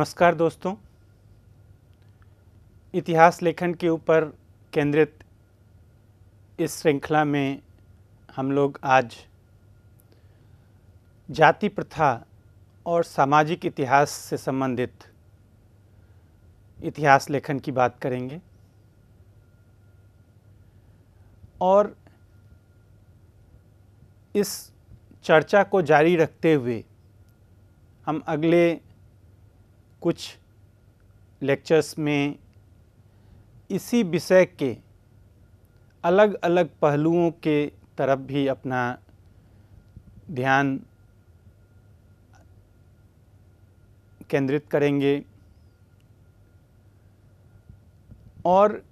नमस्कार दोस्तों इतिहास लेखन के ऊपर केंद्रित इस श्रृंखला में हम लोग आज जाति प्रथा और सामाजिक इतिहास से संबंधित इतिहास लेखन की बात करेंगे और इस चर्चा को जारी रखते हुए हम अगले कुछ लेक्चर्स में इसी विषय के अलग अलग पहलुओं के तरफ भी अपना ध्यान केंद्रित करेंगे और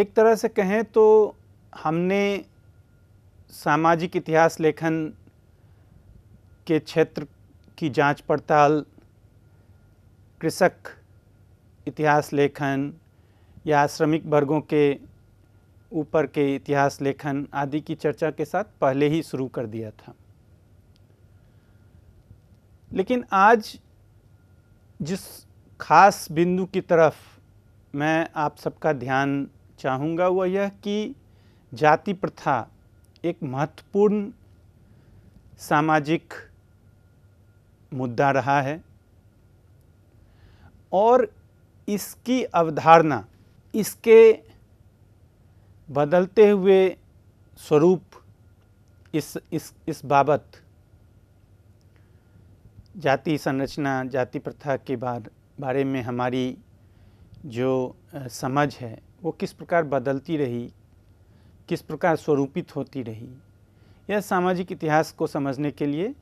एक तरह से कहें तो हमने सामाजिक इतिहास लेखन के क्षेत्र की जांच पड़ताल कृषक इतिहास लेखन या श्रमिक वर्गों के ऊपर के इतिहास लेखन आदि की चर्चा के साथ पहले ही शुरू कर दिया था लेकिन आज जिस खास बिंदु की तरफ मैं आप सबका ध्यान चाहूँगा वह यह कि जाति प्रथा एक महत्वपूर्ण सामाजिक मुद्दा रहा है और इसकी अवधारणा इसके बदलते हुए स्वरूप इस इस इस बाबत जाति संरचना जाति प्रथा के बार बारे में हमारी जो समझ है वो किस प्रकार बदलती रही किस प्रकार स्वरूपित होती रही यह सामाजिक इतिहास को समझने के लिए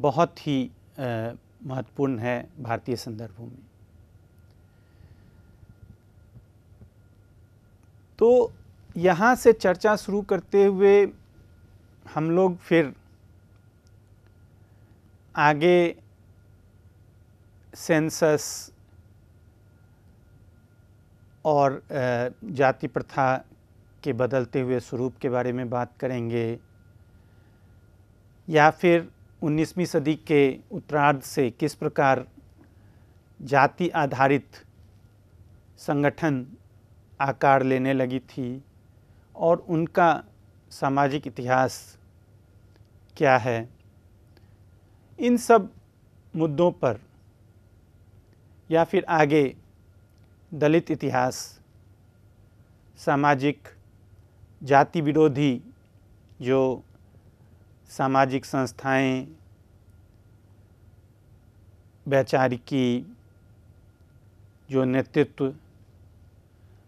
बहुत ही महत्वपूर्ण है भारतीय संदर्भों में तो यहाँ से चर्चा शुरू करते हुए हम लोग फिर आगे सेंसस और जाति प्रथा के बदलते हुए स्वरूप के बारे में बात करेंगे या फिर 19वीं सदी के उत्तरार्ध से किस प्रकार जाति आधारित संगठन आकार लेने लगी थी और उनका सामाजिक इतिहास क्या है इन सब मुद्दों पर या फिर आगे दलित इतिहास सामाजिक जाति विरोधी जो सामाजिक संस्थाएं वैचारिकी जो नेतृत्व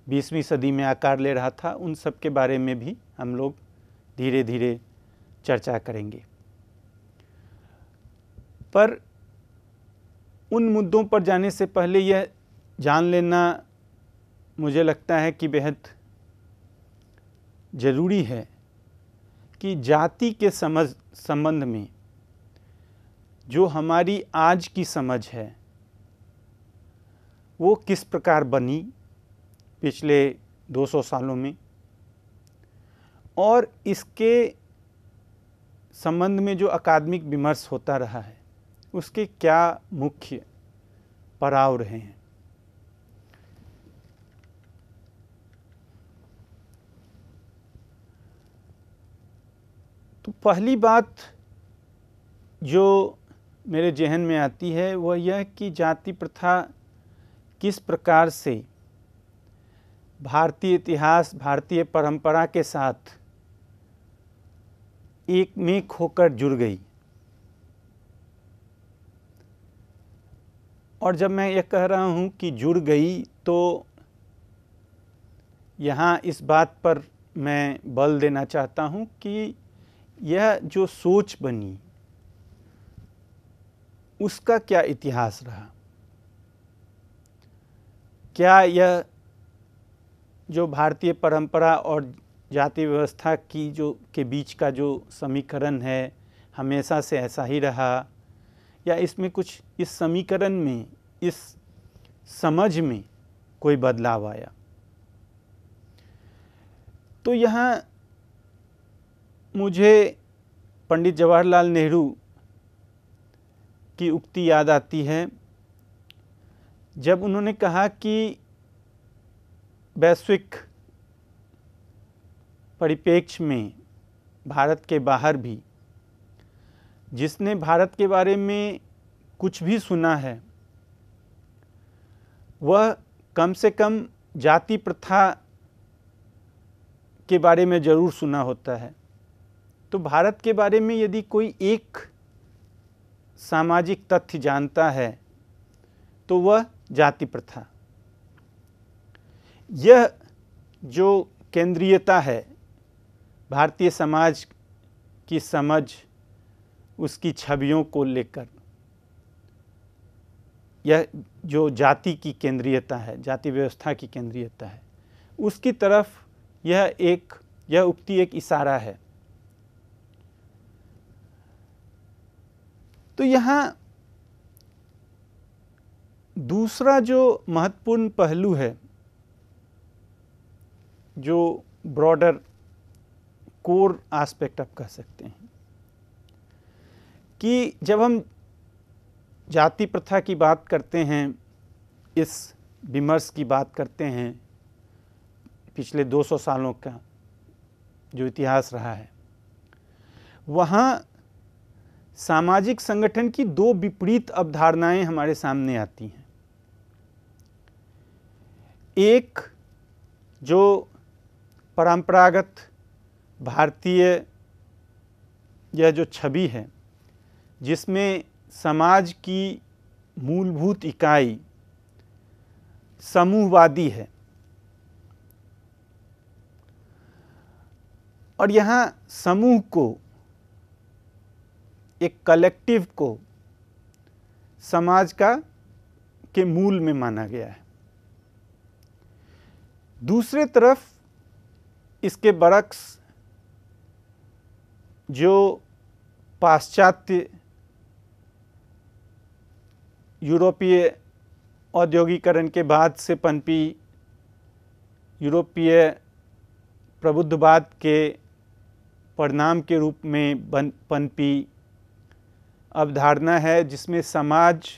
बीसवीं सदी में आकार ले रहा था उन सब के बारे में भी हम लोग धीरे धीरे चर्चा करेंगे पर उन मुद्दों पर जाने से पहले यह जान लेना मुझे लगता है कि बेहद ज़रूरी है कि जाति के समझ संबंध में जो हमारी आज की समझ है वो किस प्रकार बनी पिछले 200 सालों में और इसके संबंध में जो अकादमिक विमर्श होता रहा है उसके क्या मुख्य पड़ाव रहे हैं तो पहली बात जो मेरे जहन में आती है वह यह कि जाति प्रथा किस प्रकार से भारतीय इतिहास भारतीय परंपरा के साथ एक में खोकर जुड़ गई और जब मैं ये कह रहा हूँ कि जुड़ गई तो यहाँ इस बात पर मैं बल देना चाहता हूँ कि यह जो सोच बनी उसका क्या इतिहास रहा क्या यह जो भारतीय परंपरा और जाति व्यवस्था की जो के बीच का जो समीकरण है हमेशा से ऐसा ही रहा या इसमें कुछ इस समीकरण में इस समझ में कोई बदलाव आया तो यहाँ मुझे पंडित जवाहरलाल नेहरू की उक्ति याद आती है जब उन्होंने कहा कि वैश्विक परिप्रेक्ष्य में भारत के बाहर भी जिसने भारत के बारे में कुछ भी सुना है वह कम से कम जाति प्रथा के बारे में ज़रूर सुना होता है तो भारत के बारे में यदि कोई एक सामाजिक तथ्य जानता है तो वह जाति प्रथा यह जो केंद्रीयता है भारतीय समाज की समझ उसकी छवियों को लेकर यह जो जाति की केंद्रीयता है जाति व्यवस्था की केंद्रीयता है उसकी तरफ यह एक यह उक्ति एक इशारा है तो यहाँ दूसरा जो महत्वपूर्ण पहलू है जो ब्रॉडर कोर एस्पेक्ट आप कह सकते हैं कि जब हम जाति प्रथा की बात करते हैं इस विमर्श की बात करते हैं पिछले 200 सालों का जो इतिहास रहा है वहाँ सामाजिक संगठन की दो विपरीत अवधारणाएं हमारे सामने आती हैं एक जो परंपरागत भारतीय यह जो छवि है जिसमें समाज की मूलभूत इकाई समूहवादी है और यहाँ समूह को एक कलेक्टिव को समाज का के मूल में माना गया है दूसरे तरफ इसके बरक्स जो पाश्चात्य यूरोपीय औद्योगिकरण के बाद से पनपी यूरोपीय प्रबुद्धवाद के परिणाम के रूप में बन पनपी अवधारणा है जिसमें समाज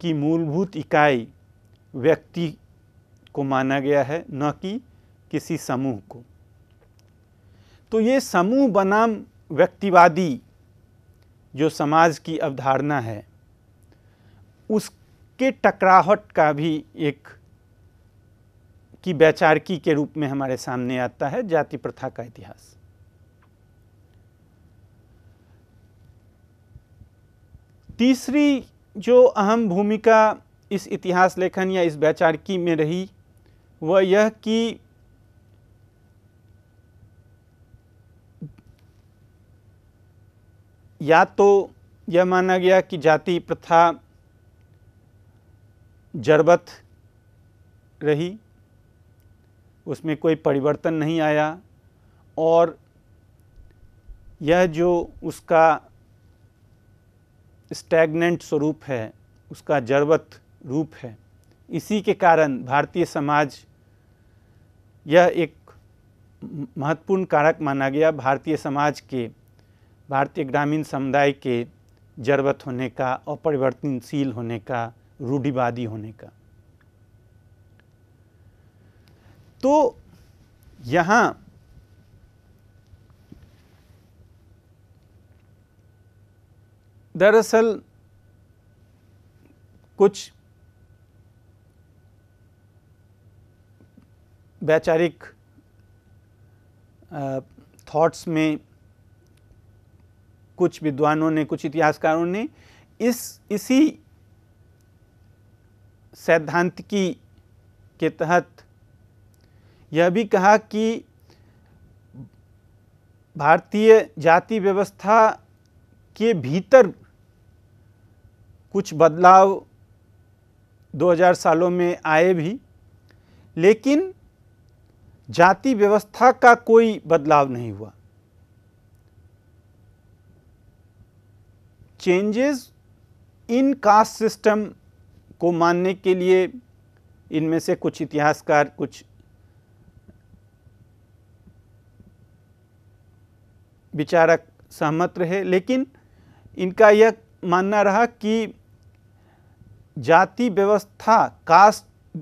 की मूलभूत इकाई व्यक्ति को माना गया है न कि किसी समूह को तो ये समूह बनाम व्यक्तिवादी जो समाज की अवधारणा है उसके टकरावट का भी एक की वैचारिकी के रूप में हमारे सामने आता है जाति प्रथा का इतिहास तीसरी जो अहम भूमिका इस इतिहास लेखन या इस वैचारिकी में रही वह यह कि या तो यह माना गया कि जाति प्रथा जरबत रही उसमें कोई परिवर्तन नहीं आया और यह जो उसका स्टैगनेंट स्वरूप है उसका जरबत रूप है इसी के कारण भारतीय समाज यह एक महत्वपूर्ण कारक माना गया भारतीय समाज के भारतीय ग्रामीण समुदाय के जरूरत होने का अपरिवर्तनशील होने का रूढ़िवादी होने का तो यहाँ दरअसल कुछ वैचारिक थॉट्स में कुछ विद्वानों ने कुछ इतिहासकारों ने इस इसी सैद्धांतिकी के तहत यह भी कहा कि भारतीय जाति व्यवस्था के भीतर कुछ बदलाव 2000 सालों में आए भी लेकिन जाति व्यवस्था का कोई बदलाव नहीं हुआ चेंजेस इन कास्ट सिस्टम को मानने के लिए इनमें से कुछ इतिहासकार कुछ विचारक सहमत रहे लेकिन इनका यह मानना रहा कि जाति व्यवस्था कास्ट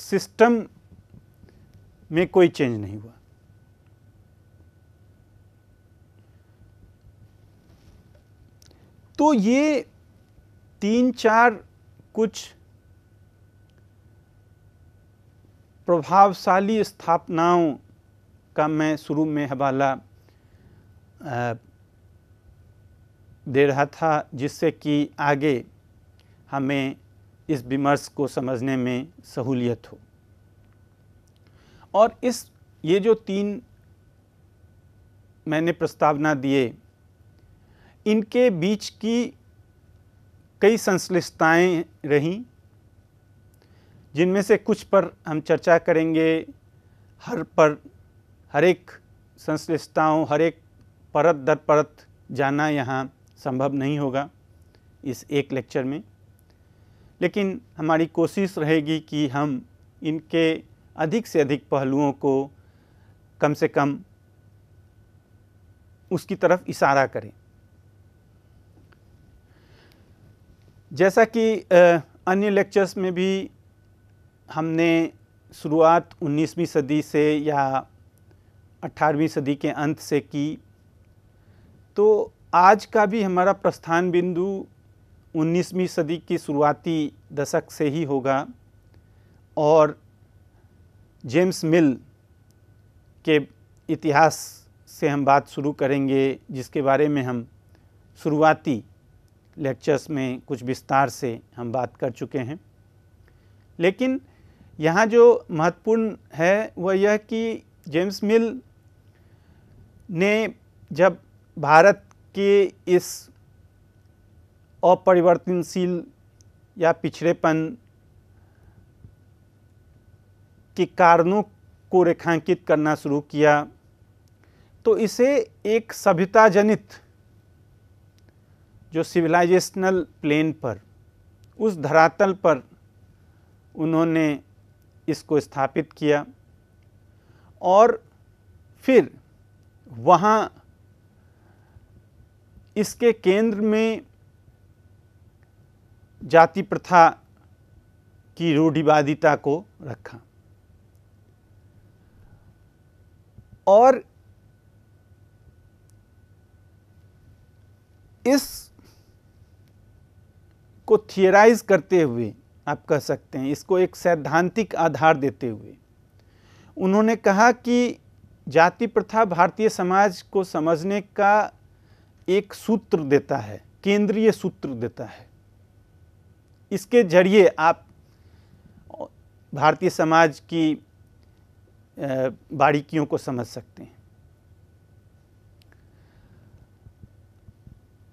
सिस्टम में कोई चेंज नहीं हुआ तो ये तीन चार कुछ प्रभावशाली स्थापनाओं का मैं शुरू में हवाला दे रहा था जिससे कि आगे हमें इस विमर्श को समझने में सहूलियत हो और इस ये जो तीन मैंने प्रस्तावना दिए इनके बीच की कई संश्लिष्टताएँ रहीं जिनमें से कुछ पर हम चर्चा करेंगे हर पर हर एक संश्लिष्टताओं हर एक परत दर परत जाना यहाँ संभव नहीं होगा इस एक लेक्चर में लेकिन हमारी कोशिश रहेगी कि हम इनके अधिक से अधिक पहलुओं को कम से कम उसकी तरफ इशारा करें जैसा कि अन्य लेक्चर्स में भी हमने शुरुआत 19वीं सदी से या 18वीं सदी के अंत से की तो आज का भी हमारा प्रस्थान बिंदु 19वीं सदी की शुरुआती दशक से ही होगा और जेम्स मिल के इतिहास से हम बात शुरू करेंगे जिसके बारे में हम शुरुआती लेक्चर्स में कुछ विस्तार से हम बात कर चुके हैं लेकिन यहाँ जो महत्वपूर्ण है वह यह कि जेम्स मिल ने जब भारत के इस अपरिवर्तनशील या पिछड़ेपन के कारणों को रेखांकित करना शुरू किया तो इसे एक सभ्यता जनित जो सिविलाइजेशनल प्लेन पर उस धरातल पर उन्होंने इसको स्थापित किया और फिर वहाँ इसके केंद्र में जाति प्रथा की रूढ़िवादिता को रखा और इस को थियराइज करते हुए आप कह सकते हैं इसको एक सैद्धांतिक आधार देते हुए उन्होंने कहा कि जाति प्रथा भारतीय समाज को समझने का एक सूत्र देता है केंद्रीय सूत्र देता है इसके जरिए आप भारतीय समाज की बारीकियों को समझ सकते हैं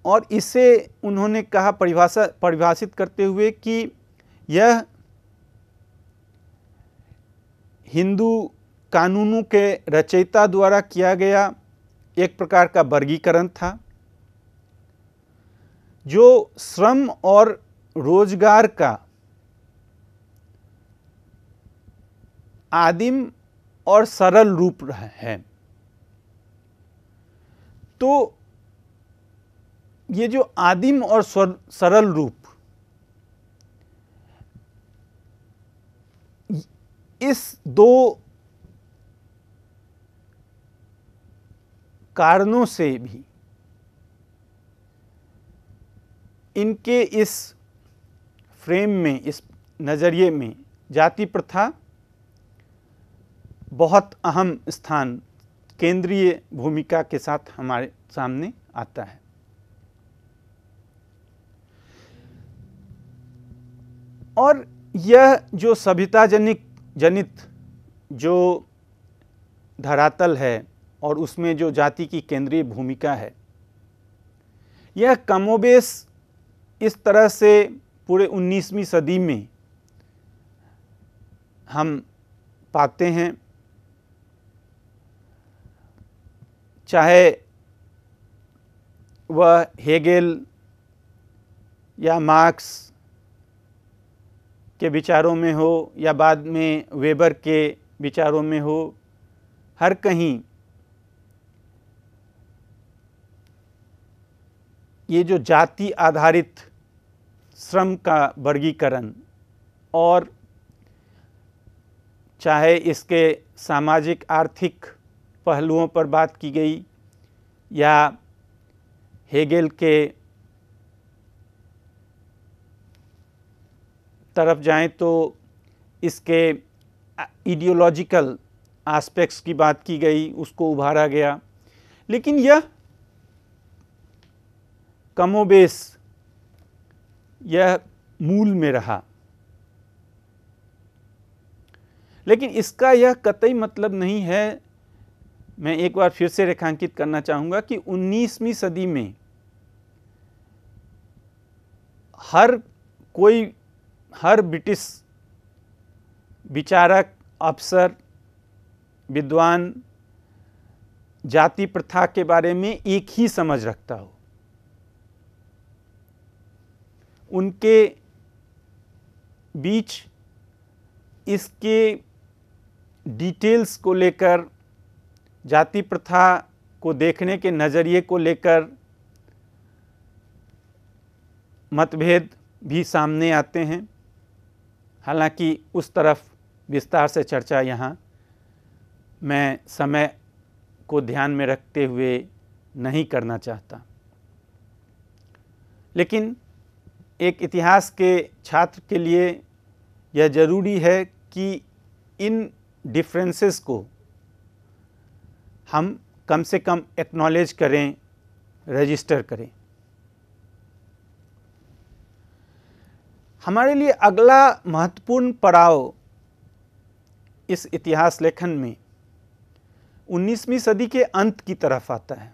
और इसे उन्होंने कहा परिभाषा परिभाषित करते हुए कि यह हिंदू कानूनों के रचयिता द्वारा किया गया एक प्रकार का वर्गीकरण था जो श्रम और रोजगार का आदिम और सरल रूप है तो ये जो आदिम और सरल रूप इस दो कारणों से भी इनके इस फ्रेम में इस नज़रिए में जाति प्रथा बहुत अहम स्थान केंद्रीय भूमिका के साथ हमारे सामने आता है और यह जो सभ्यता जनिक जनित जो धरातल है और उसमें जो जाति की केंद्रीय भूमिका है यह कमोबेश इस तरह से पूरे 19वीं सदी में हम पाते हैं चाहे वह हेगेल या मार्क्स के विचारों में हो या बाद में वेबर के विचारों में हो हर कहीं ये जो जाति आधारित श्रम का वर्गीकरण और चाहे इसके सामाजिक आर्थिक पहलुओं पर बात की गई या हेगेल के तरफ जाएं तो इसके आइडियोलॉजिकल आस्पेक्ट्स की बात की गई उसको उभारा गया लेकिन यह कमोबेस यह मूल में रहा लेकिन इसका यह कतई मतलब नहीं है मैं एक बार फिर से रेखांकित करना चाहूँगा कि 19वीं सदी में हर कोई हर ब्रिटिश विचारक अफसर विद्वान जाति प्रथा के बारे में एक ही समझ रखता हो उनके बीच इसके डिटेल्स को लेकर जाति प्रथा को देखने के नज़रिए को लेकर मतभेद भी सामने आते हैं हालांकि उस तरफ विस्तार से चर्चा यहाँ मैं समय को ध्यान में रखते हुए नहीं करना चाहता लेकिन एक इतिहास के छात्र के लिए यह ज़रूरी है कि इन डिफरेंसेस को हम कम से कम एक्नॉलेज करें रजिस्टर करें हमारे लिए अगला महत्वपूर्ण पड़ाव इस इतिहास लेखन में 19वीं सदी के अंत की तरफ आता है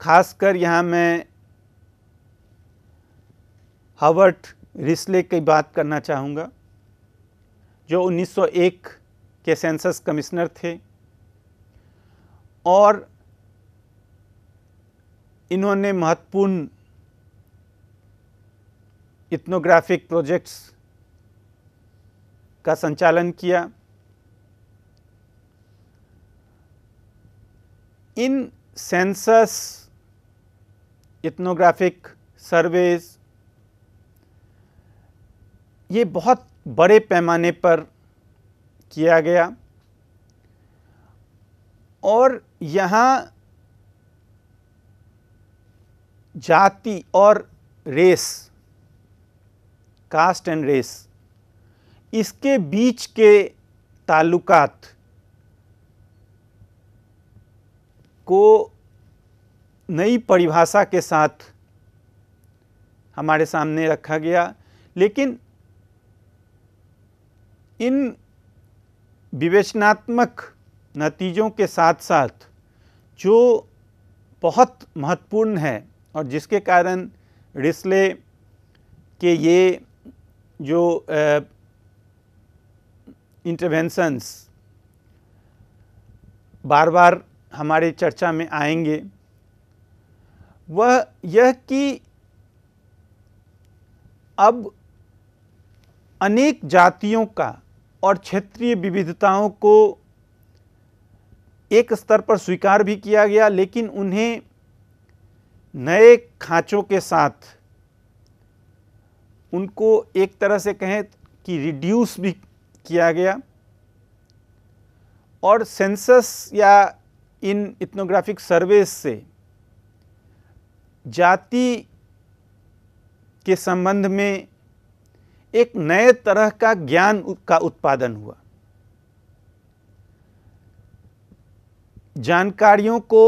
खासकर यहाँ मैं हवर्ट रिसले की बात करना चाहूँगा जो 1901 के सेंसस कमिश्नर थे और इन्होंने महत्वपूर्ण इथनोग्राफिक प्रोजेक्ट्स का संचालन किया इन सेंसस इथनोग्राफिक सर्वेज ये बहुत बड़े पैमाने पर किया गया और यहाँ जाति और रेस कास्ट एंड रेस इसके बीच के ताल्लुकात को नई परिभाषा के साथ हमारे सामने रखा गया लेकिन इन विवेचनात्मक नतीजों के साथ साथ जो बहुत महत्वपूर्ण है और जिसके कारण रिसले के ये जो इंटरवेंशंस बार बार हमारे चर्चा में आएंगे वह यह कि अब अनेक जातियों का और क्षेत्रीय विविधताओं को एक स्तर पर स्वीकार भी किया गया लेकिन उन्हें नए खाँचों के साथ उनको एक तरह से कहें कि रिड्यूस भी किया गया और सेंसस या इन इथनोग्राफिक सर्वेस से जाति के संबंध में एक नए तरह का ज्ञान का उत्पादन हुआ जानकारियों को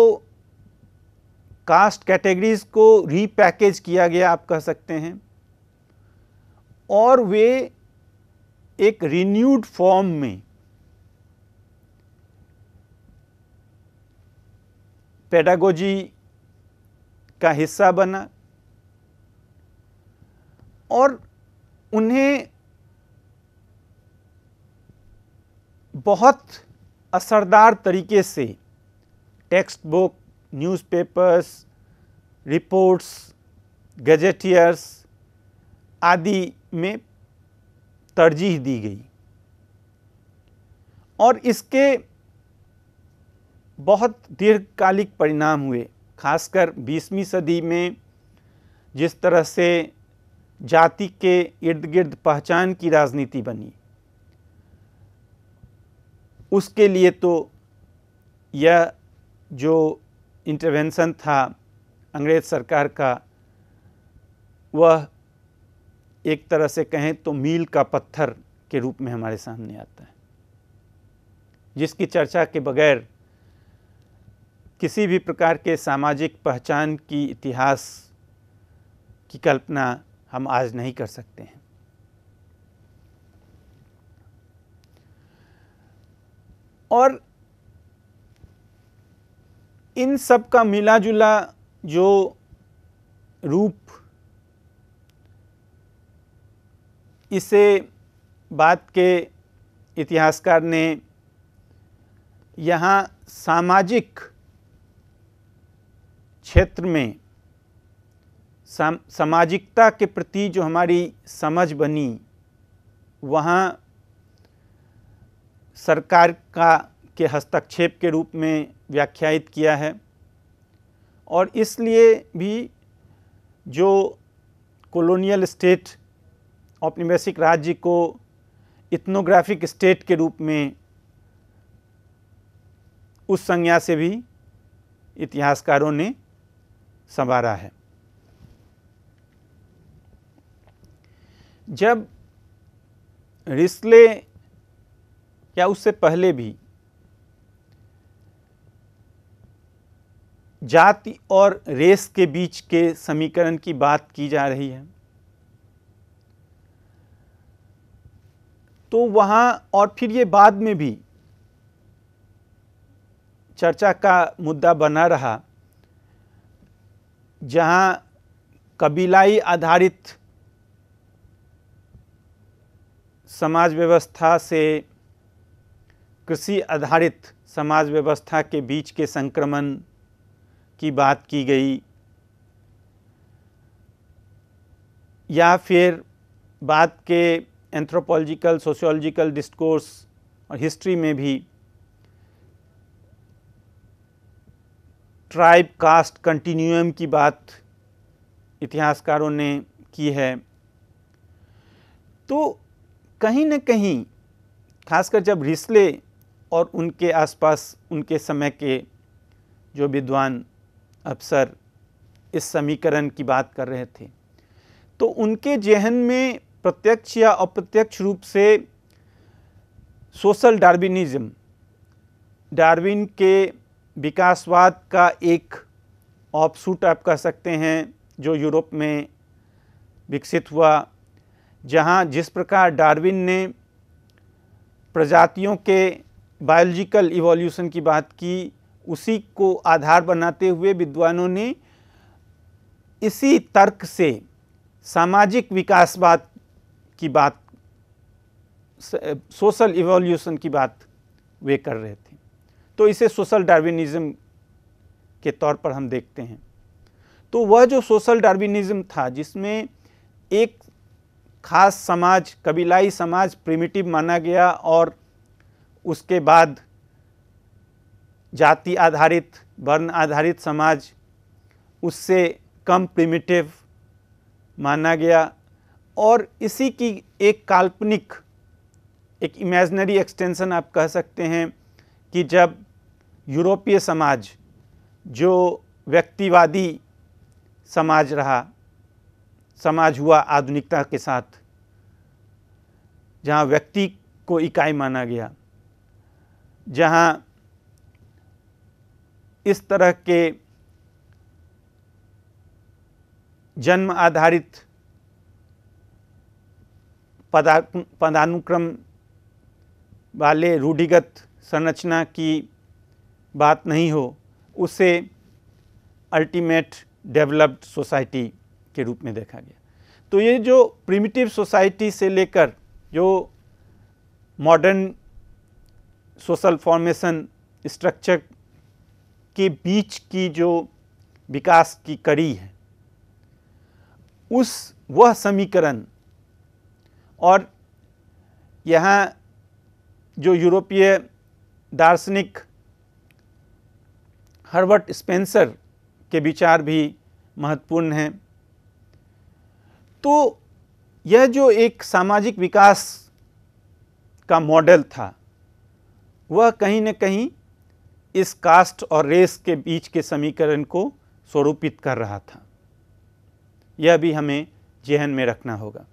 कास्ट कैटेगरीज को रीपैकेज किया गया आप कह सकते हैं और वे एक रिन्यूड फॉर्म में पेडागोजी का हिस्सा बना और उन्हें बहुत असरदार तरीके से text book newspapers, reports, gazetteers आदि में तरजीह दी गई और इसके बहुत दीर्घकालिक परिणाम हुए खासकर 20वीं सदी में जिस तरह से जाति के इर्द गिर्द पहचान की राजनीति बनी उसके लिए तो यह जो इंटरवेंशन था अंग्रेज सरकार का वह एक तरह से कहें तो मील का पत्थर के रूप में हमारे सामने आता है जिसकी चर्चा के बगैर किसी भी प्रकार के सामाजिक पहचान की इतिहास की कल्पना हम आज नहीं कर सकते हैं और इन सब का मिला जुला जो रूप इसे बात के इतिहासकार ने यहाँ सामाजिक क्षेत्र में साम, सामाजिकता के प्रति जो हमारी समझ बनी वहाँ सरकार का के हस्तक्षेप के रूप में व्याख्यायित किया है और इसलिए भी जो कॉलोनियल स्टेट औपनिवेशिक राज्य को इथनोग्राफिक स्टेट के रूप में उस संज्ञा से भी इतिहासकारों ने संवारा है जब रिसले या उससे पहले भी जाति और रेस के बीच के समीकरण की बात की जा रही है तो वहाँ और फिर ये बाद में भी चर्चा का मुद्दा बना रहा जहाँ कबीलाई आधारित समाज व्यवस्था से कृषि आधारित समाज व्यवस्था के बीच के संक्रमण की बात की गई या फिर बात के एंथ्रोपोलॉजिकल सोशियोलॉजिकल डिस्कोर्स और हिस्ट्री में भी ट्राइब कास्ट कंटिन्यूम की बात इतिहासकारों ने की है तो कहीं न कहीं खासकर जब रिसले और उनके आसपास उनके समय के जो विद्वान अब सर इस समीकरण की बात कर रहे थे तो उनके जहन में प्रत्यक्ष या अप्रत्यक्ष रूप से सोशल डार्विनिज्म डार्विन के विकासवाद का एक ऑपसूट आप कह सकते हैं जो यूरोप में विकसित हुआ जहाँ जिस प्रकार डार्विन ने प्रजातियों के बायोलॉजिकल इवोल्यूशन की बात की उसी को आधार बनाते हुए विद्वानों ने इसी तर्क से सामाजिक विकासवाद की बात सोशल इवोल्यूशन की बात वे कर रहे थे तो इसे सोशल डार्विनिज्म के तौर पर हम देखते हैं तो वह जो सोशल डार्विनिज्म था जिसमें एक खास समाज कबीलाई समाज प्रिमिटिव माना गया और उसके बाद जाति आधारित वर्ण आधारित समाज उससे कम प्रिमिटिव माना गया और इसी की एक काल्पनिक एक इमेजनरी एक्सटेंशन आप कह सकते हैं कि जब यूरोपीय समाज जो व्यक्तिवादी समाज रहा समाज हुआ आधुनिकता के साथ जहाँ व्यक्ति को इकाई माना गया जहाँ इस तरह के जन्म आधारित पदानुक्रम वाले रूढ़िगत संरचना की बात नहीं हो उसे अल्टीमेट डेवलप्ड सोसाइटी के रूप में देखा गया तो ये जो प्रिमिटिव सोसाइटी से लेकर जो मॉडर्न सोशल फॉर्मेशन स्ट्रक्चर के बीच की जो विकास की कड़ी है उस वह समीकरण और यहाँ जो यूरोपीय दार्शनिक हर्बर्ट स्पेंसर के विचार भी महत्वपूर्ण हैं तो यह जो एक सामाजिक विकास का मॉडल था वह कहीं न कहीं इस कास्ट और रेस के बीच के समीकरण को स्वरूपित कर रहा था यह भी हमें जेहन में रखना होगा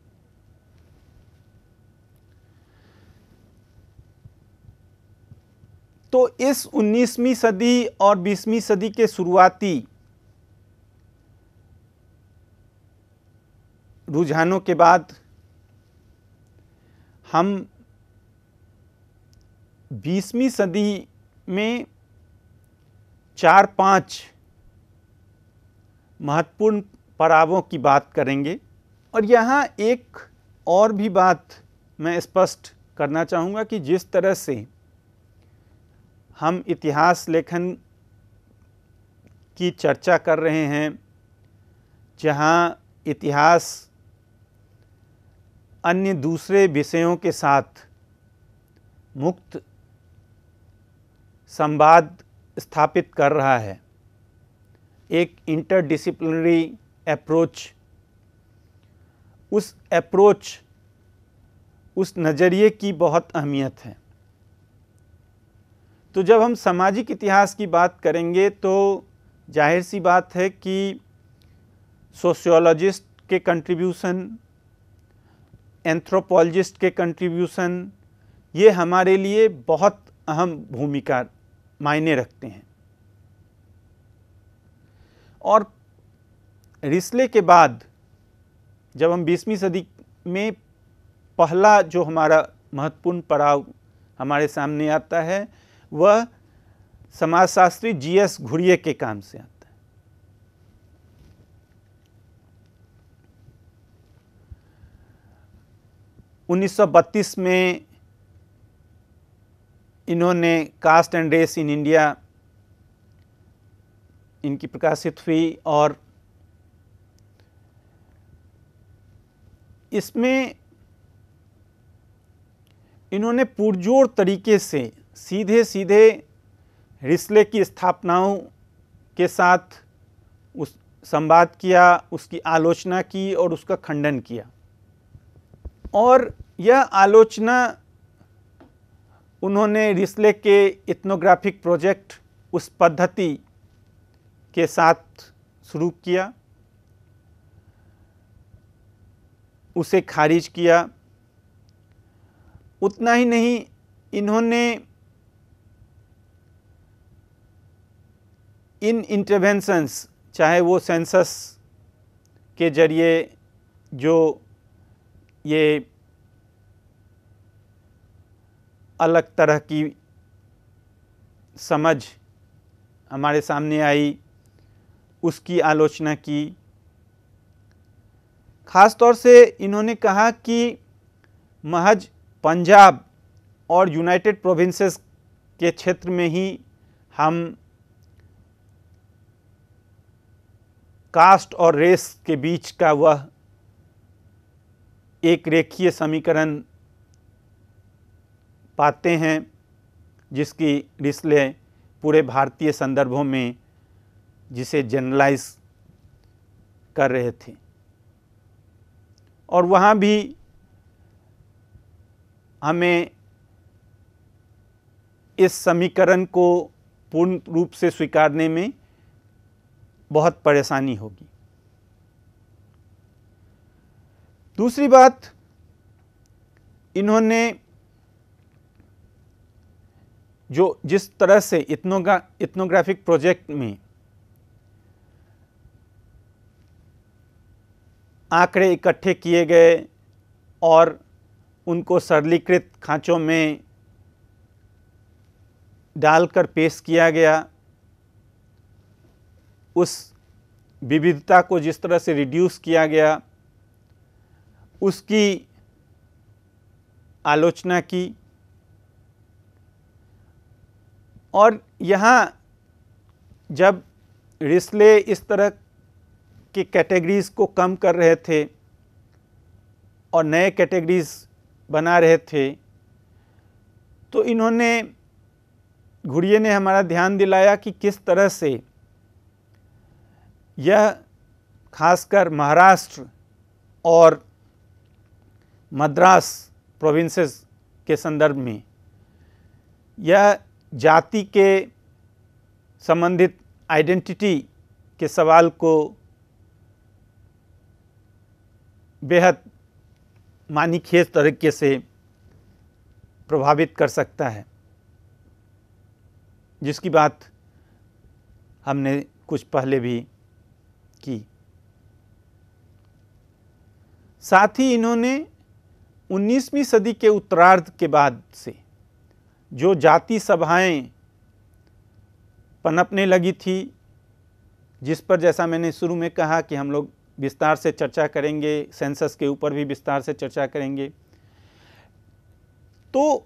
तो इस 19वीं सदी और 20वीं सदी के शुरुआती रुझानों के बाद हम 20वीं सदी में चार पांच महत्वपूर्ण पड़ावों की बात करेंगे और यहाँ एक और भी बात मैं स्पष्ट करना चाहूँगा कि जिस तरह से हम इतिहास लेखन की चर्चा कर रहे हैं जहाँ इतिहास अन्य दूसरे विषयों के साथ मुक्त संवाद स्थापित कर रहा है एक इंटरडिसिप्लिनरी अप्रोच उस अप्रोच उस नज़रिए की बहुत अहमियत है तो जब हम सामाजिक इतिहास की बात करेंगे तो जाहिर सी बात है कि सोशियोलॉजिस्ट के कंट्रीब्यूशन एंथ्रोपोलॉजिस्ट के कंट्रीब्यूशन ये हमारे लिए बहुत अहम भूमिका मायने रखते हैं और रिसले के बाद जब हम 20वीं सदी में पहला जो हमारा महत्वपूर्ण पड़ाव हमारे सामने आता है वह समाजशास्त्री जीएस घुड़िये घुड़िए के काम से आता है उन्नीस में इन्होंने caste and race in India इनकी प्रकाशित हुई और इसमें इन्होंने पुरजोर तरीके से सीधे सीधे रिसले की स्थापनाओं के साथ उस संवाद किया उसकी आलोचना की और उसका खंडन किया और यह आलोचना उन्होंने रिसले के इथनोग्राफिक प्रोजेक्ट उस पद्धति के साथ शुरू किया उसे खारिज किया उतना ही नहीं इन्होंने इन इंटरवेंशंस चाहे वो सेंसस के जरिए जो ये अलग तरह की समझ हमारे सामने आई उसकी आलोचना की ख़ास तौर से इन्होंने कहा कि महज पंजाब और यूनाइटेड प्रोविंसेस के क्षेत्र में ही हम कास्ट और रेस के बीच का वह एक रेखीय समीकरण पाते हैं जिसकी रिसले पूरे भारतीय संदर्भों में जिसे जनरलाइज कर रहे थे और वहाँ भी हमें इस समीकरण को पूर्ण रूप से स्वीकारने में बहुत परेशानी होगी दूसरी बात इन्होंने जो जिस तरह से इतनोगा इथनोग्राफिक प्रोजेक्ट में आंकड़े इकट्ठे किए गए और उनको सरलीकृत खांचों में डालकर पेश किया गया उस विविधता को जिस तरह से रिड्यूस किया गया उसकी आलोचना की और यहाँ जब रिसले इस तरह की कैटेगरीज़ को कम कर रहे थे और नए कैटेगरीज़ बना रहे थे तो इन्होंने घुड़िए ने हमारा ध्यान दिलाया कि किस तरह से यह खासकर महाराष्ट्र और मद्रास प्रोविंसेस के संदर्भ में यह जाति के संबंधित आइडेंटिटी के सवाल को बेहद मानिखेज तरीके से प्रभावित कर सकता है जिसकी बात हमने कुछ पहले भी की साथ ही इन्होंने 19वीं सदी के उत्तरार्ध के बाद से जो जाति सभाएं पनपने लगी थी जिस पर जैसा मैंने शुरू में कहा कि हम लोग विस्तार से चर्चा करेंगे सेंसस के ऊपर भी विस्तार से चर्चा करेंगे तो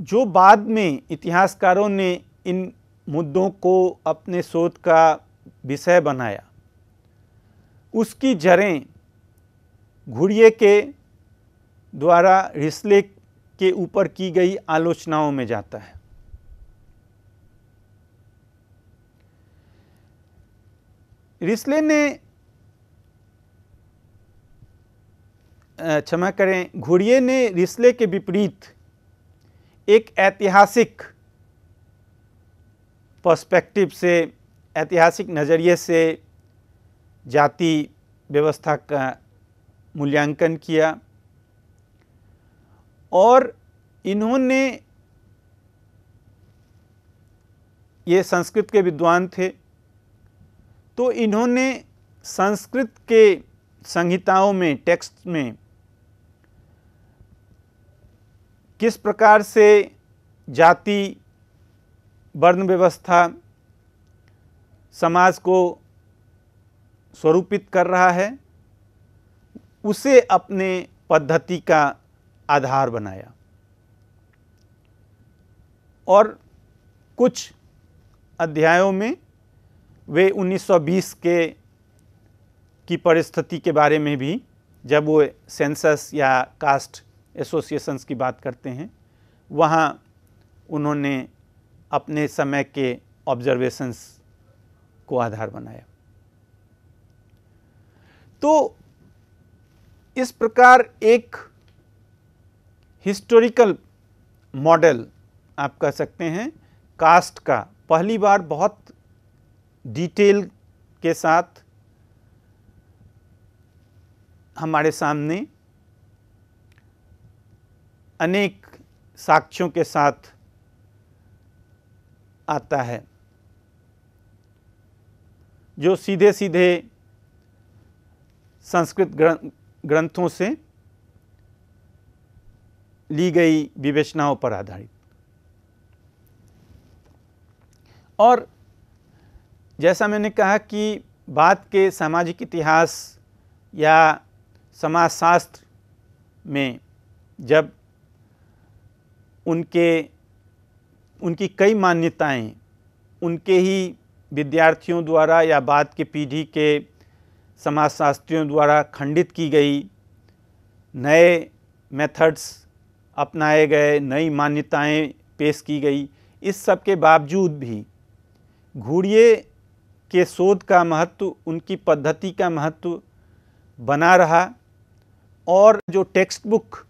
जो बाद में इतिहासकारों ने इन मुद्दों को अपने शोध का विषय बनाया उसकी जड़ें घुड़िए के द्वारा रिसले के ऊपर की गई आलोचनाओं में जाता है रिसले ने क्षमा करें घोड़िए ने रिसले के विपरीत एक ऐतिहासिक पर्सपेक्टिव से ऐतिहासिक नज़रिए से जाति व्यवस्था का मूल्यांकन किया और इन्होंने ये संस्कृत के विद्वान थे तो इन्होंने संस्कृत के संहिताओं में टेक्स्ट में किस प्रकार से जाति वर्ण व्यवस्था समाज को स्वरूपित कर रहा है उसे अपने पद्धति का आधार बनाया और कुछ अध्यायों में वे 1920 के की परिस्थिति के बारे में भी जब वो सेंसस या कास्ट एसोसिएशंस की बात करते हैं वहाँ उन्होंने अपने समय के ऑब्जर्वेशंस को आधार बनाया तो इस प्रकार एक हिस्टोरिकल मॉडल आप कह सकते हैं कास्ट का पहली बार बहुत डिटेल के साथ हमारे सामने अनेक साक्ष्यों के साथ आता है जो सीधे सीधे संस्कृत ग्रंथों से ली गई विवेचनाओं पर आधारित और जैसा मैंने कहा कि बात के सामाजिक इतिहास या समाजशास्त्र में जब उनके उनकी कई मान्यताएं उनके ही विद्यार्थियों द्वारा या बाद के पीढ़ी के समाजशास्त्रियों द्वारा खंडित की गई नए मेथड्स अपनाए गए नई मान्यताएं पेश की गई इस सब के बावजूद भी घूड़िए के शोध का महत्व उनकी पद्धति का महत्व बना रहा और जो टेक्स्ट बुक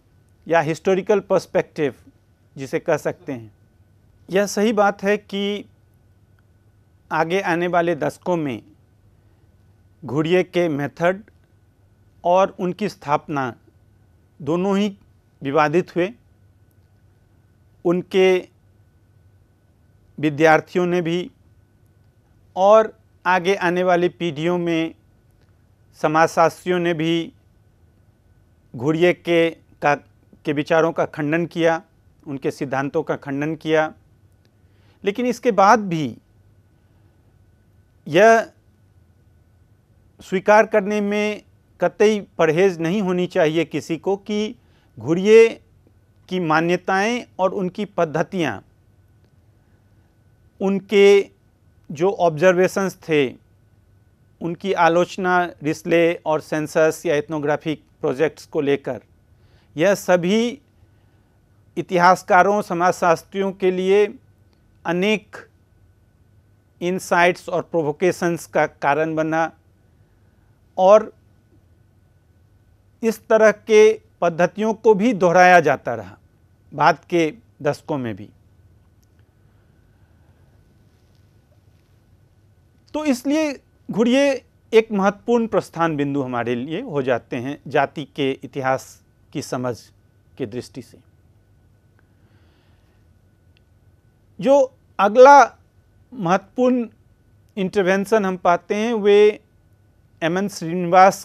या हिस्टोरिकल पर्सपेक्टिव जिसे कह सकते हैं यह सही बात है कि आगे आने वाले दशकों में घुड़िए के मेथड और उनकी स्थापना दोनों ही विवादित हुए उनके विद्यार्थियों ने भी और आगे आने वाली पीढ़ियों में समाजशास्त्रियों ने भी घुड़िए के का के विचारों का खंडन किया उनके सिद्धांतों का खंडन किया लेकिन इसके बाद भी यह स्वीकार करने में कतई परहेज नहीं होनी चाहिए किसी को कि घुड़िए की मान्यताएं और उनकी पद्धतियां, उनके जो ऑब्जर्वेशंस थे उनकी आलोचना रिस्ले और सेंसस या इथनोग्राफिक प्रोजेक्ट्स को लेकर यह सभी इतिहासकारों समाजशास्त्रियों के लिए अनेक इनसाइट्स और प्रोवोकेशंस का कारण बना और इस तरह के पद्धतियों को भी दोहराया जाता रहा बाद के दशकों में भी तो इसलिए घुड़िए एक महत्वपूर्ण प्रस्थान बिंदु हमारे लिए हो जाते हैं जाति के इतिहास की समझ के दृष्टि से जो अगला महत्वपूर्ण इंटरवेंशन हम पाते हैं वे एम एन श्रीनिवास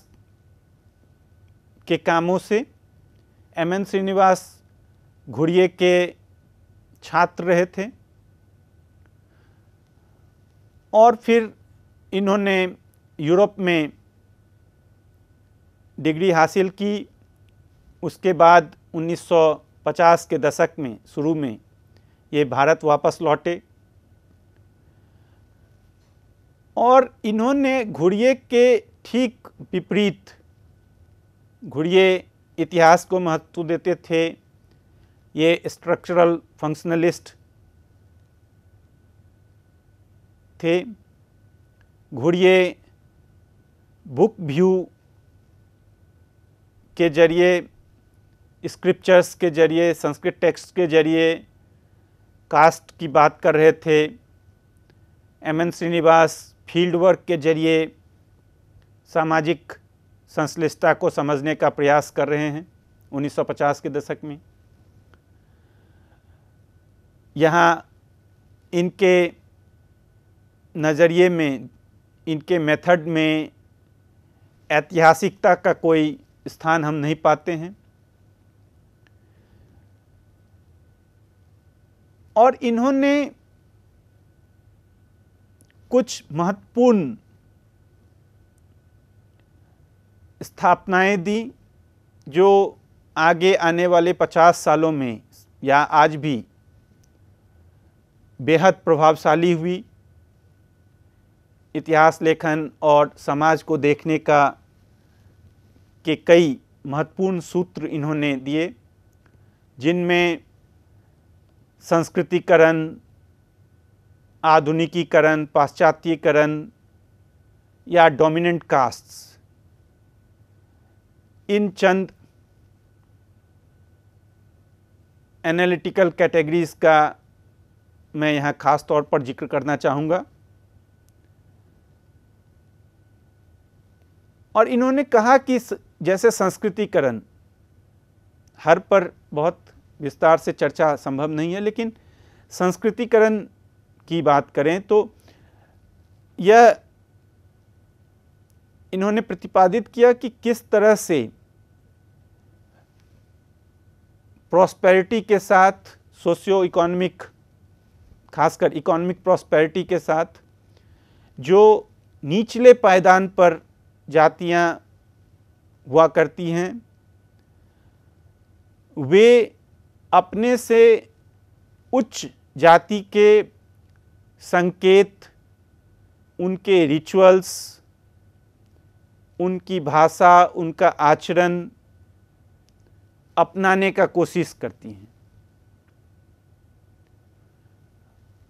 के कामों से एम एन श्रीनिवास घुड़िए के छात्र रहे थे और फिर इन्होंने यूरोप में डिग्री हासिल की उसके बाद 1950 के दशक में शुरू में ये भारत वापस लौटे और इन्होंने घुड़िए के ठीक विपरीत घुड़िए इतिहास को महत्व देते थे ये स्ट्रक्चरल फंक्शनलिस्ट थे घुड़िए बुक व्यू के जरिए स्क्रिप्चर्स के जरिए संस्कृत टेक्स्ट के जरिए कास्ट की बात कर रहे थे M N Srinivas field work के जरिए सामाजिक संश्लिष्टता को समझने का प्रयास कर रहे हैं 1950 के दशक में यहाँ इनके नज़रिए में इनके मेथड में ऐतिहासिकता का कोई स्थान हम नहीं पाते हैं और इन्होंने कुछ महत्वपूर्ण स्थापनाएं दी जो आगे आने वाले 50 सालों में या आज भी बेहद प्रभावशाली हुई इतिहास लेखन और समाज को देखने का के कई महत्वपूर्ण सूत्र इन्होंने दिए जिनमें संस्कृतिकरण आधुनिकीकरण पाश्चात्यकरण या डोमिनेंट कास्ट्स इन चंद एनालिटिकल कैटेगरीज का मैं यहाँ ख़ास तौर पर जिक्र करना चाहूँगा और इन्होंने कहा कि जैसे संस्कृतिकरण हर पर बहुत विस्तार से चर्चा संभव नहीं है लेकिन संस्कृतिकरण की बात करें तो यह इन्होंने प्रतिपादित किया कि किस तरह से प्रॉस्पेरिटी के साथ सोशियो इकोनॉमिक खासकर इकोनॉमिक प्रॉस्पेरिटी के साथ जो निचले पायदान पर जातियां हुआ करती हैं वे अपने से उच्च जाति के संकेत उनके रिचुअल्स उनकी भाषा उनका आचरण अपनाने का कोशिश करती हैं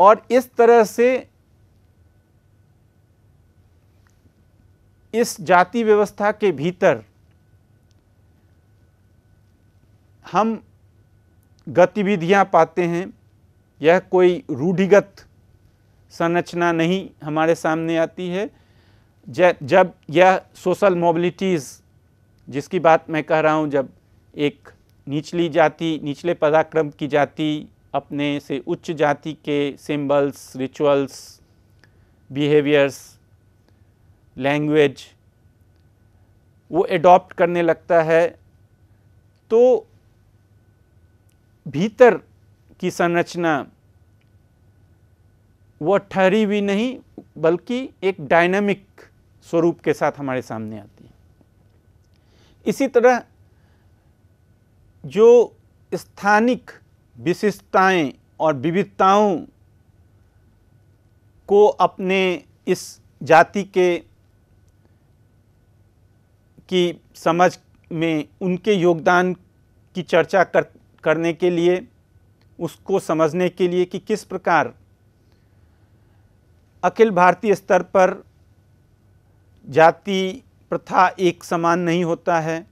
और इस तरह से इस जाति व्यवस्था के भीतर हम गतिविधियां पाते हैं यह कोई रूढ़िगत संरचना नहीं हमारे सामने आती है जब यह सोशल मोबिलिटीज़ जिसकी बात मैं कह रहा हूं जब एक निचली जाति निचले पदाक्रम की जाति अपने से उच्च जाति के सिंबल्स रिचुअल्स बिहेवियर्स लैंग्वेज वो एडॉप्ट करने लगता है तो भीतर की संरचना वो ठहरी हुई नहीं बल्कि एक डायनामिक स्वरूप के साथ हमारे सामने आती है इसी तरह जो स्थानिक विशेषताएं और विविधताओं को अपने इस जाति के की समझ में उनके योगदान की चर्चा कर करने के लिए उसको समझने के लिए कि किस प्रकार अखिल भारतीय स्तर पर जाति प्रथा एक समान नहीं होता है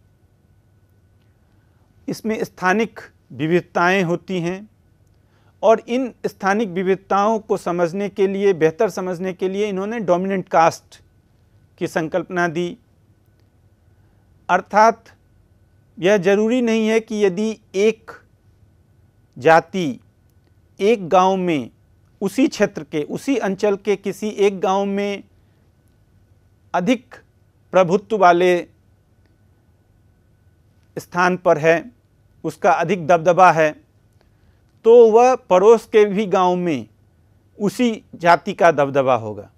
इसमें स्थानिक विविधताएं होती हैं और इन स्थानिक विविधताओं को समझने के लिए बेहतर समझने के लिए इन्होंने डोमिनेंट कास्ट की संकल्पना दी अर्थात यह जरूरी नहीं है कि यदि एक जाति एक गांव में उसी क्षेत्र के उसी अंचल के किसी एक गांव में अधिक प्रभुत्व वाले स्थान पर है उसका अधिक दबदबा है तो वह पड़ोस के भी गांव में उसी जाति का दबदबा होगा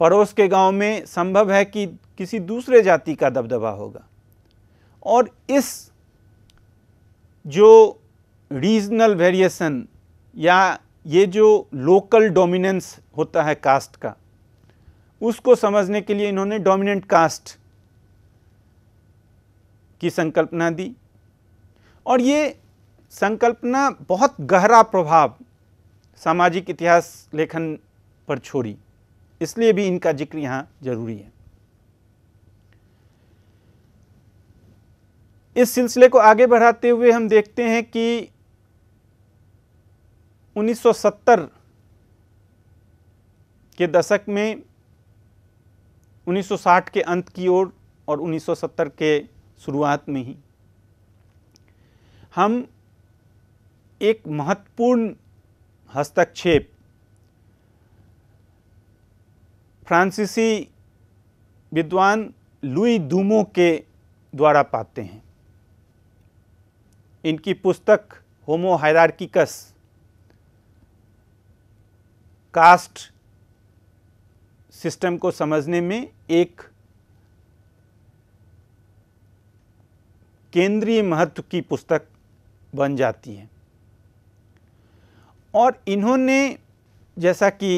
पड़ोस के गांव में संभव है कि किसी दूसरे जाति का दबदबा होगा और इस जो रीजनल वेरिएशन या ये जो लोकल डोमिनेंस होता है कास्ट का उसको समझने के लिए इन्होंने डोमिनेंट कास्ट की संकल्पना दी और ये संकल्पना बहुत गहरा प्रभाव सामाजिक इतिहास लेखन पर छोड़ी इसलिए भी इनका जिक्र यहाँ जरूरी है इस सिलसिले को आगे बढ़ाते हुए हम देखते हैं कि 1970 के दशक में 1960 के अंत की ओर और, और 1970 के शुरुआत में ही हम एक महत्वपूर्ण हस्तक्षेप फ्रांसीसी विद्वान लुई दूमो के द्वारा पाते हैं इनकी पुस्तक होमो हायरार्किकस कास्ट सिस्टम को समझने में एक केंद्रीय महत्व की पुस्तक बन जाती है और इन्होंने जैसा कि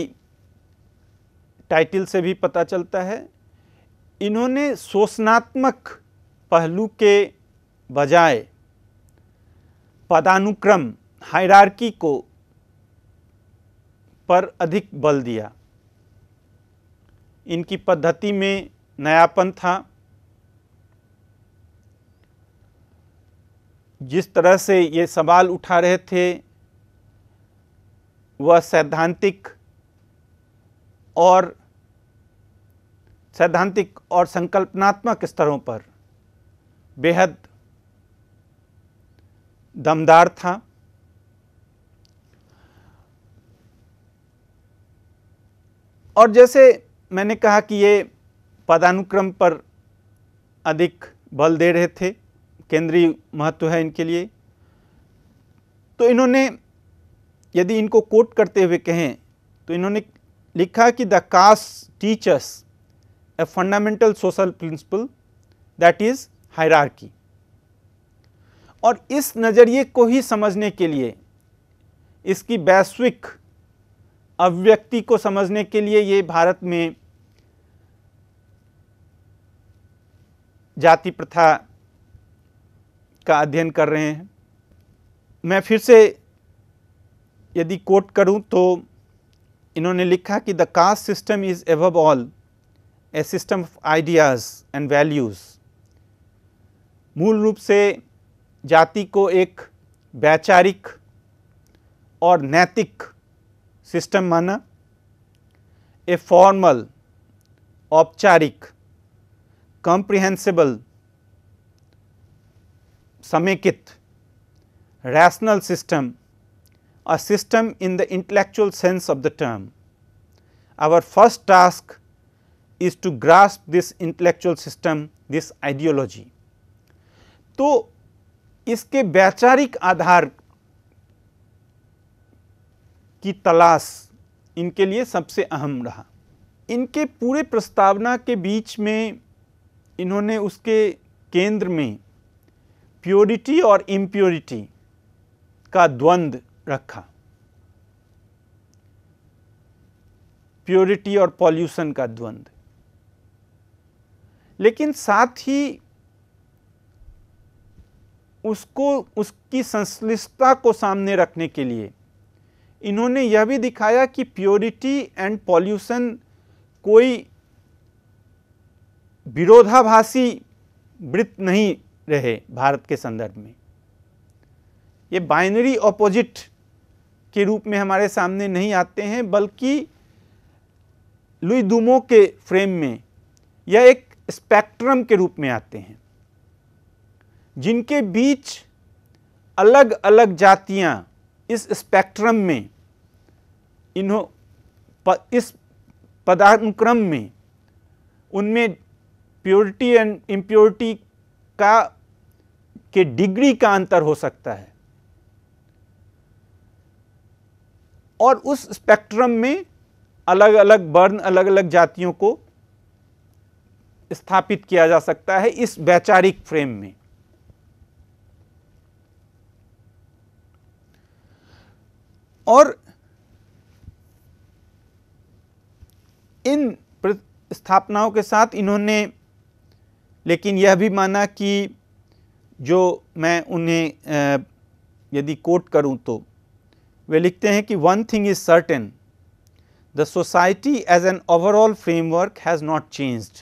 टाइटल से भी पता चलता है इन्होंने शोषणात्मक पहलू के बजाय पदानुक्रम हायरार्की को पर अधिक बल दिया इनकी पद्धति में नयापन था जिस तरह से ये सवाल उठा रहे थे वह सैद्धांतिक और सैद्धांतिक और संकल्पनात्मक स्तरों पर बेहद दमदार था और जैसे मैंने कहा कि ये पदानुक्रम पर अधिक बल दे रहे थे केंद्रीय महत्व है इनके लिए तो इन्होंने यदि इनको कोट करते हुए कहें तो इन्होंने लिखा कि the caste teachers a fundamental social principle that is hierarchy और इस नज़रिए को ही समझने के लिए इसकी वैश्विक अभिव्यक्ति को समझने के लिए ये भारत में जाति प्रथा का अध्ययन कर रहे हैं मैं फिर से यदि कोट करूं तो इन्होंने लिखा कि the caste system is above all a system of ideas and values मूल रूप से जाति को एक वैचारिक और नैतिक सिस्टम माना ए फॉर्मल औपचारिक कॉम्प्रिहेंसिबल समेकित rational system a system in the intellectual sense of the term our first task is to grasp this intellectual system this ideology तो इसके वैचारिक आधार की तलाश इनके लिए सबसे अहम रहा इनके पूरे प्रस्तावना के बीच में इन्होंने उसके केंद्र में प्योरिटी और इम्प्योरिटी का द्वंद रखा प्योरिटी और पॉल्यूशन का द्वंद लेकिन साथ ही उसको उसकी संश्लिष्टता को सामने रखने के लिए इन्होंने यह भी दिखाया कि प्योरिटी एंड पॉल्यूशन कोई विरोधाभासी वृत्त नहीं रहे भारत के संदर्भ में ये बाइनरी ऑपोजिट के रूप में हमारे सामने नहीं आते हैं बल्कि लुई दुमो के फ्रेम में यह एक स्पेक्ट्रम के रूप में आते हैं जिनके बीच अलग अलग जातियां इस स्पेक्ट्रम में इन्हों प, इस पदानुक्रम में उनमें प्योरिटी एंड इम्प्योरिटी का के डिग्री का अंतर हो सकता है और उस स्पेक्ट्रम में अलग अलग वर्ण अलग अलग जातियों को स्थापित किया जा सकता है इस वैचारिक फ्रेम में और इन स्थापनाओं के साथ इन्होंने लेकिन यह भी माना कि जो मैं उन्हें यदि कोट करूं तो वे लिखते हैं कि one thing is certain the society as an overall framework has not changed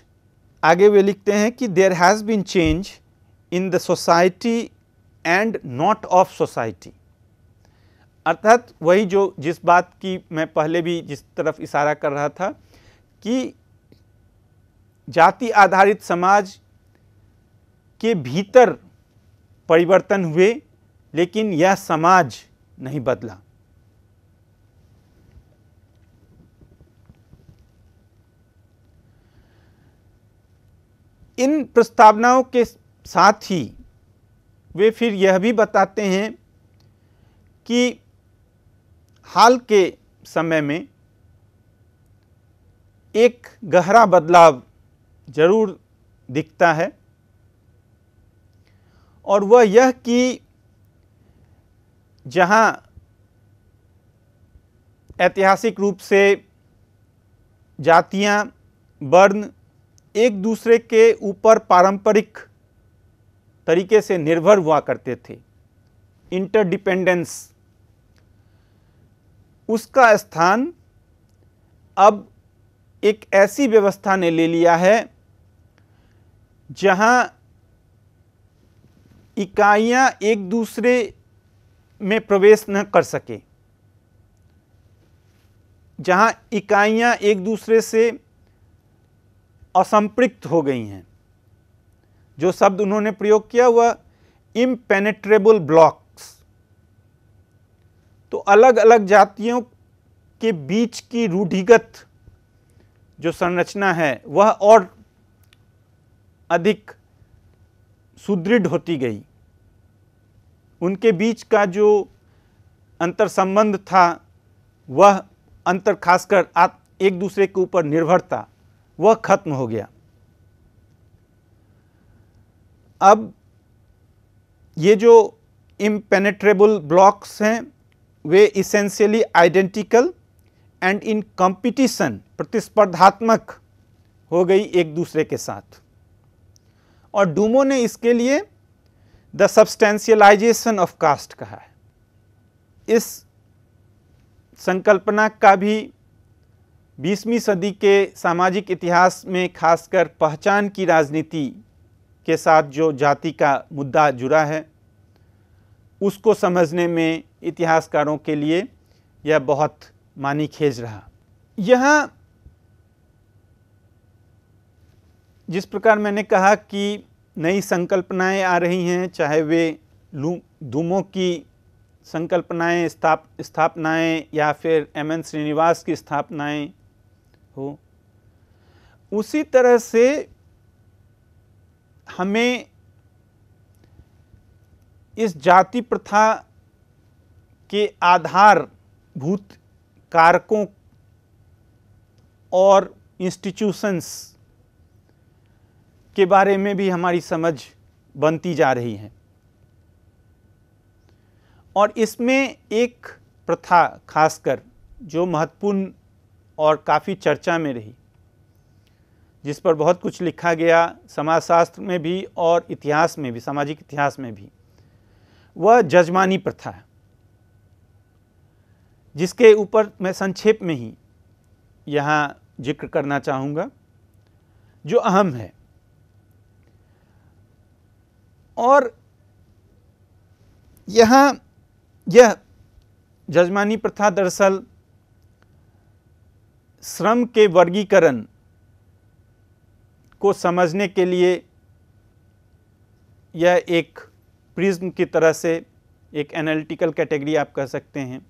आगे वे लिखते हैं कि there has been change in the society and not of society अर्थात वही जो जिस बात की मैं पहले भी जिस तरफ इशारा कर रहा था कि जाति आधारित समाज के भीतर परिवर्तन हुए लेकिन यह समाज नहीं बदला इन प्रस्तावनाओं के साथ ही वे फिर यह भी बताते हैं कि हाल के समय में एक गहरा बदलाव जरूर दिखता है और वह यह कि जहाँ ऐतिहासिक रूप से जातियाँ वर्ण एक दूसरे के ऊपर पारंपरिक तरीके से निर्भर हुआ करते थे इंटरडिपेंडेंस उसका स्थान अब एक ऐसी व्यवस्था ने ले लिया है जहाँ इकाइयाँ एक दूसरे में प्रवेश न कर सके जहाँ इकाइयाँ एक दूसरे से असंपृक्त हो गई हैं जो शब्द उन्होंने प्रयोग किया वह इम्पेनेट्रेबल ब्लॉक्स तो अलग अलग जातियों के बीच की रूढ़िगत जो संरचना है वह और अधिक सुदृढ़ होती गई उनके बीच का जो अंतर संबंध था वह अंतर खासकर आप एक दूसरे के ऊपर निर्भर था वह खत्म हो गया अब ये जो इम्पेनेट्रेबल ब्लॉक्स हैं वे essentially identical and in competition प्रतिस्पर्धात्मक हो गई एक दूसरे के साथ और डूमो ने इसके लिए द सब्सटेंशियलाइजेशन ऑफ कास्ट कहा है इस संकल्पना का भी 20वीं सदी के सामाजिक इतिहास में खासकर पहचान की राजनीति के साथ जो जाति का मुद्दा जुड़ा है उसको समझने में इतिहासकारों के लिए यह बहुत मानी खेज रहा यहाँ जिस प्रकार मैंने कहा कि नई संकल्पनाएं आ रही हैं चाहे वे धूमों की संकल्पनाएं स्थाप स्थापनाएं या फिर एम एन श्रीनिवास की स्थापनाएं हो उसी तरह से हमें इस जाति प्रथा के आधारभूत कारकों और इंस्टीट्यूशंस के बारे में भी हमारी समझ बनती जा रही है और इसमें एक प्रथा खासकर जो महत्वपूर्ण और काफ़ी चर्चा में रही जिस पर बहुत कुछ लिखा गया समाजशास्त्र में भी और इतिहास में भी सामाजिक इतिहास में भी वह जजमानी प्रथा है जिसके ऊपर मैं संक्षेप में ही यहाँ जिक्र करना चाहूँगा जो अहम है और यहाँ यह जजमानी प्रथा दरअसल श्रम के वर्गीकरण को समझने के लिए यह एक प्रिज्म की तरह से एक एनालिटिकल कैटेगरी आप कह सकते हैं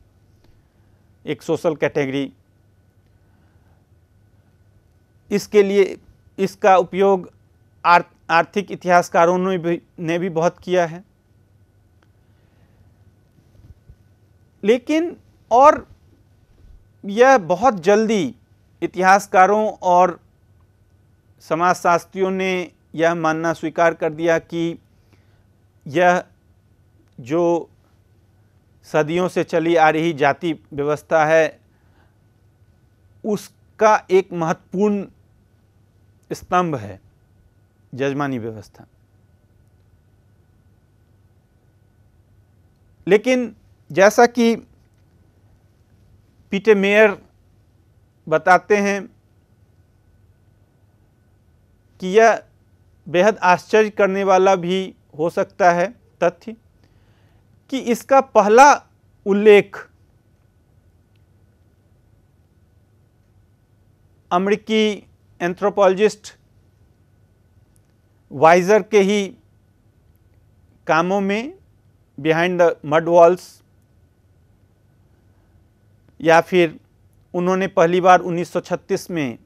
एक सोशल कैटेगरी इसके लिए इसका उपयोग आर, आर्थिक इतिहासकारों ने भी ने भी बहुत किया है लेकिन और यह बहुत जल्दी इतिहासकारों और समाजशास्त्रियों ने यह मानना स्वीकार कर दिया कि यह जो सदियों से चली आ रही जाति व्यवस्था है उसका एक महत्वपूर्ण स्तंभ है जजमानी व्यवस्था लेकिन जैसा कि पीटे मेयर बताते हैं कि यह बेहद आश्चर्य करने वाला भी हो सकता है तथ्य कि इसका पहला उल्लेख अमेरिकी एंथ्रोपोलॉजिस्ट वाइजर के ही कामों में बिहाइंड द मड वॉल्स या फिर उन्होंने पहली बार 1936 में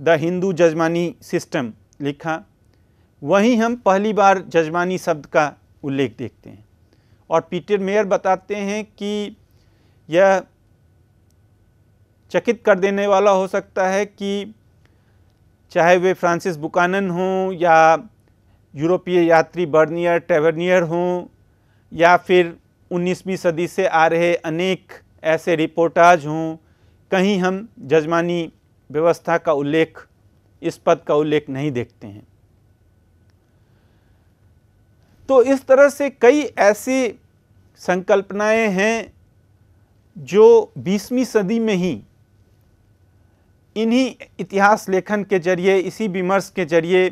द हिंदू जजमानी सिस्टम लिखा वहीं हम पहली बार जजमानी शब्द का उल्लेख देखते हैं और पीटर मेयर बताते हैं कि यह चकित कर देने वाला हो सकता है कि चाहे वे फ्रांसिस बुकानन हों या यूरोपीय यात्री बर्नियर टेवर्नियर हों या फिर 19वीं सदी से आ रहे अनेक ऐसे रिपोर्टाज हों कहीं हम जजमानी व्यवस्था का उल्लेख इस पद का उल्लेख नहीं देखते हैं तो इस तरह से कई ऐसी संकल्पनाएं हैं जो 20वीं सदी में ही इन्हीं इतिहास लेखन के जरिए इसी विमर्श के जरिए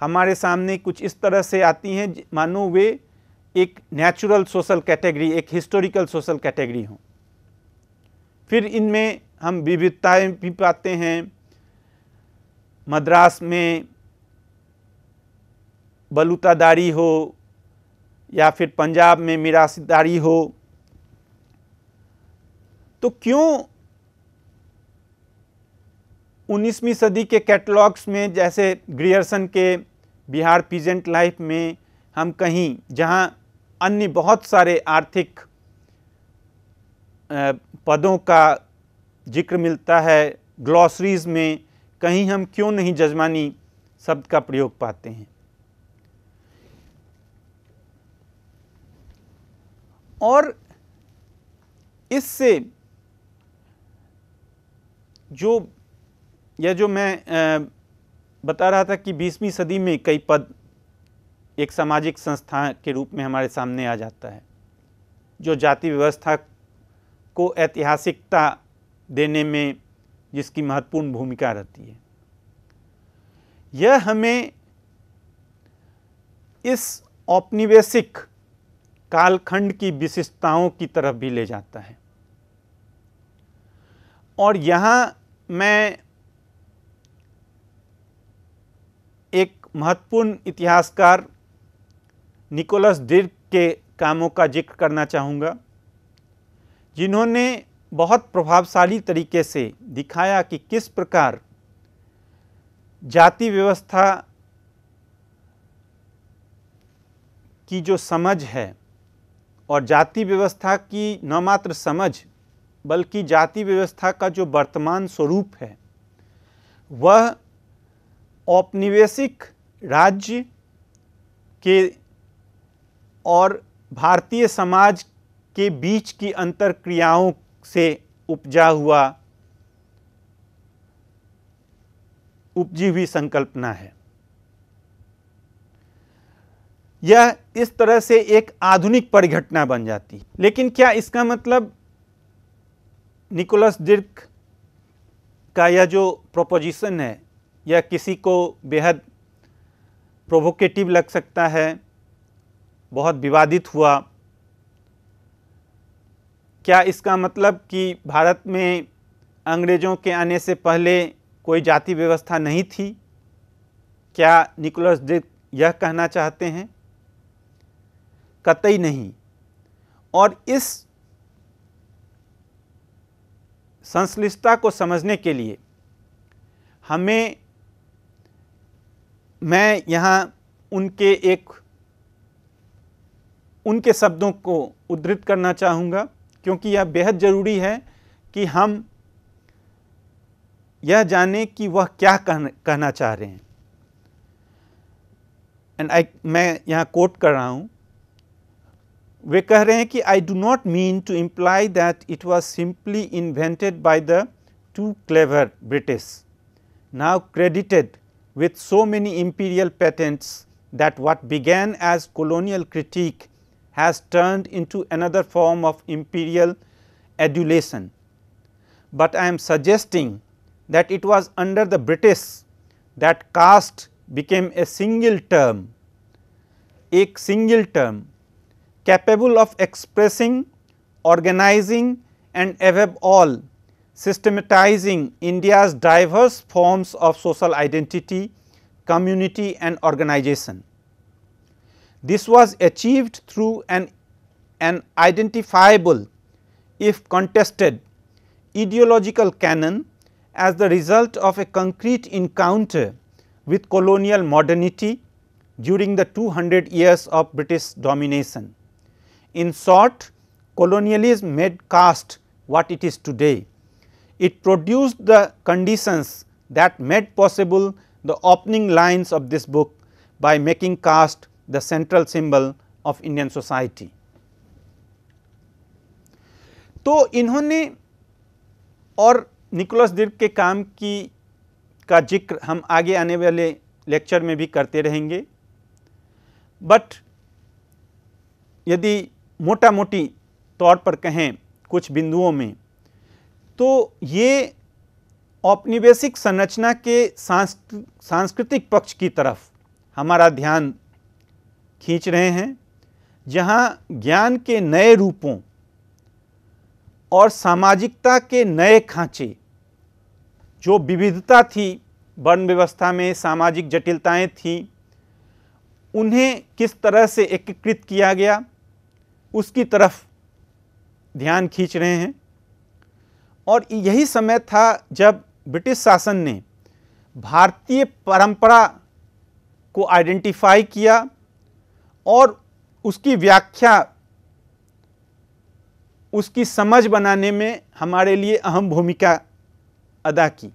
हमारे सामने कुछ इस तरह से आती हैं मानो वे एक नेचुरल सोशल कैटेगरी एक हिस्टोरिकल सोशल कैटेगरी हो फिर इनमें हम विविधताएं भी पाते हैं मद्रास में बलूतादारी हो या फिर पंजाब में मिरासदारी हो तो क्यों 19वीं सदी के कैटलॉग्स में जैसे ग्रियर्सन के बिहार पीजेंट लाइफ में हम कहीं जहां अन्य बहुत सारे आर्थिक पदों का जिक्र मिलता है ग्लॉसरीज में कहीं हम क्यों नहीं जजमानी शब्द का प्रयोग पाते हैं और इससे जो यह जो मैं बता रहा था कि बीसवीं सदी में कई पद एक सामाजिक संस्था के रूप में हमारे सामने आ जाता है जो जाति व्यवस्था को ऐतिहासिकता देने में जिसकी महत्वपूर्ण भूमिका रहती है यह हमें इस औपनिवेशिक कालखंड की विशिष्टताओं की तरफ भी ले जाता है और यहाँ मैं महत्वपूर्ण इतिहासकार निकोलस डिर्क के कामों का जिक्र करना चाहूँगा जिन्होंने बहुत प्रभावशाली तरीके से दिखाया कि किस प्रकार जाति व्यवस्था की जो समझ है और जाति व्यवस्था की न मात्र समझ बल्कि जाति व्यवस्था का जो वर्तमान स्वरूप है वह औपनिवेशिक राज्य के और भारतीय समाज के बीच की अंतर क्रियाओं से उपजा हुआ उपजी हुई संकल्पना है यह इस तरह से एक आधुनिक परिघटना बन जाती लेकिन क्या इसका मतलब निकोलस डिर्क का यह जो प्रोपोजिशन है यह किसी को बेहद प्रोवोकेटिव लग सकता है बहुत विवादित हुआ क्या इसका मतलब कि भारत में अंग्रेज़ों के आने से पहले कोई जाति व्यवस्था नहीं थी क्या निकोलस डिक यह कहना चाहते हैं कतई नहीं और इस संश्लिष्टता को समझने के लिए हमें मैं यहाँ उनके एक उनके शब्दों को उद्धृत करना चाहूँगा क्योंकि यह बेहद ज़रूरी है कि हम यह जाने कि वह क्या कहना चाह रहे हैं एंड आई मैं यहाँ कोट कर रहा हूँ वे कह रहे हैं कि I do not mean to imply that it was simply invented by the too clever British now credited with so many imperial patents that what began as colonial critique has turned into another form of imperial adulation. But I am suggesting that it was under the British that caste became a single term, a single term capable of expressing, organizing and above all systematizing India's diverse forms of social identity, community and organization. This was achieved through an, an identifiable, if contested, ideological canon as the result of a concrete encounter with colonial modernity during the 200 years of British domination. In short, colonialism made caste what it is today. It produced the conditions that made possible the opening lines of this book by making caste the central symbol of Indian society. तो इन्होंने और Nicholas दिर्क के काम की का जिक्र हम आगे आने वाले लेक्चर में भी करते रहेंगे बट यदि मोटा मोटी तौर पर कहें कुछ बिंदुओं में तो ये औपनिवेशिक संरचना के सांस्कृतिक पक्ष की तरफ हमारा ध्यान खींच रहे हैं जहाँ ज्ञान के नए रूपों और सामाजिकता के नए खांचे जो विविधता थी वर्ण व्यवस्था में सामाजिक जटिलताएं थीं उन्हें किस तरह से एकीकृत किया गया उसकी तरफ ध्यान खींच रहे हैं और यही समय था जब ब्रिटिश शासन ने भारतीय परंपरा को आइडेंटिफाई किया और उसकी व्याख्या उसकी समझ बनाने में हमारे लिए अहम भूमिका अदा की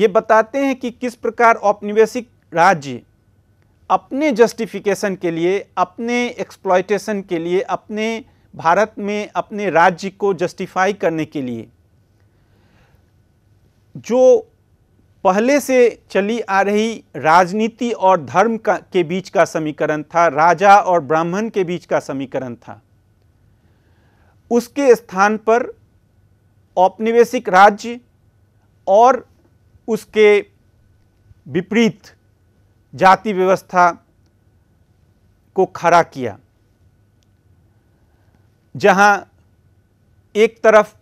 ये बताते हैं कि किस प्रकार औपनिवेशिक राज्य अपने जस्टिफिकेशन के लिए अपने एक्सप्लॉयटेशन के लिए अपने भारत में अपने राज्य को जस्टिफाई करने के लिए जो पहले से चली आ रही राजनीति और धर्म का के बीच का समीकरण था राजा और ब्राह्मण के बीच का समीकरण था उसके स्थान पर औपनिवेशिक राज्य और उसके विपरीत जाति व्यवस्था को खड़ा किया जहां एक तरफ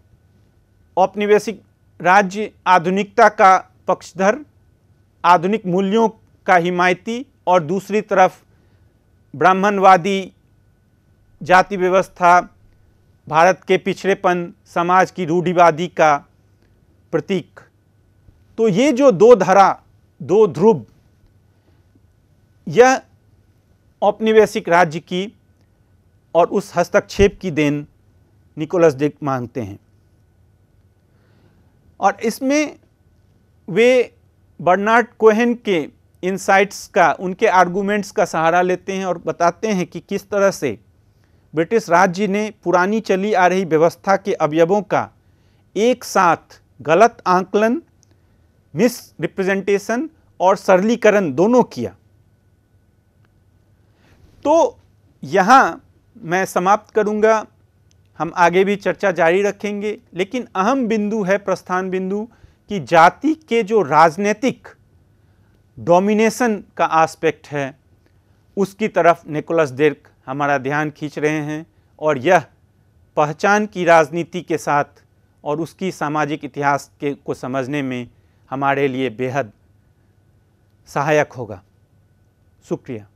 औपनिवेशिक राज्य आधुनिकता का पक्षधर आधुनिक मूल्यों का हिमायती और दूसरी तरफ ब्राह्मणवादी जाति व्यवस्था भारत के पिछड़ेपन समाज की रूढ़िवादी का प्रतीक तो ये जो दो धरा दो ध्रुव यह औपनिवेशिक राज्य की और उस हस्तक्षेप की देन निकोलस डिक मांगते हैं और इसमें वे बर्नार्ड कोहन के इनसाइट्स का उनके आर्गूमेंट्स का सहारा लेते हैं और बताते हैं कि किस तरह से ब्रिटिश राज्य ने पुरानी चली आ रही व्यवस्था के अवयवों का एक साथ गलत आंकलन मिस रिप्रेजेंटेशन और सरलीकरण दोनों किया तो यहाँ मैं समाप्त करूँगा हम आगे भी चर्चा जारी रखेंगे लेकिन अहम बिंदु है प्रस्थान बिंदु कि जाति के जो राजनीतिक डोमिनेशन का आस्पेक्ट है उसकी तरफ निकोलस दिर्क हमारा ध्यान खींच रहे हैं और यह पहचान की राजनीति के साथ और उसकी सामाजिक इतिहास के को समझने में हमारे लिए बेहद सहायक होगा शुक्रिया